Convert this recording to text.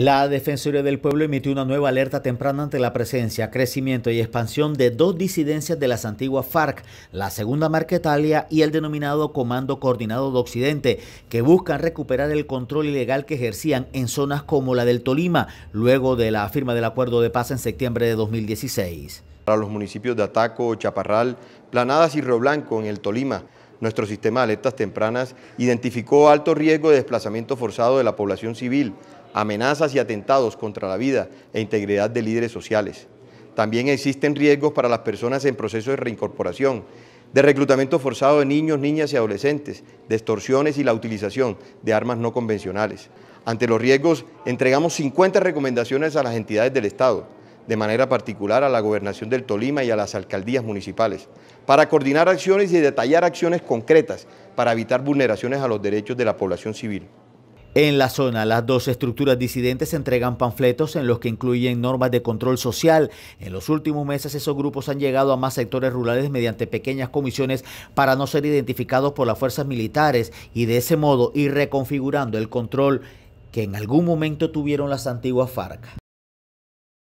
La Defensoría del Pueblo emitió una nueva alerta temprana ante la presencia, crecimiento y expansión de dos disidencias de las antiguas FARC, la Segunda Marquetalia y el denominado Comando Coordinado de Occidente, que buscan recuperar el control ilegal que ejercían en zonas como la del Tolima, luego de la firma del acuerdo de paz en septiembre de 2016. Para los municipios de Ataco, Chaparral, Planadas y Río Blanco en el Tolima, nuestro sistema de alertas tempranas identificó alto riesgo de desplazamiento forzado de la población civil, amenazas y atentados contra la vida e integridad de líderes sociales. También existen riesgos para las personas en proceso de reincorporación, de reclutamiento forzado de niños, niñas y adolescentes, de extorsiones y la utilización de armas no convencionales. Ante los riesgos, entregamos 50 recomendaciones a las entidades del Estado de manera particular a la gobernación del Tolima y a las alcaldías municipales, para coordinar acciones y detallar acciones concretas para evitar vulneraciones a los derechos de la población civil. En la zona, las dos estructuras disidentes entregan panfletos en los que incluyen normas de control social. En los últimos meses, esos grupos han llegado a más sectores rurales mediante pequeñas comisiones para no ser identificados por las fuerzas militares y de ese modo ir reconfigurando el control que en algún momento tuvieron las antiguas FARC.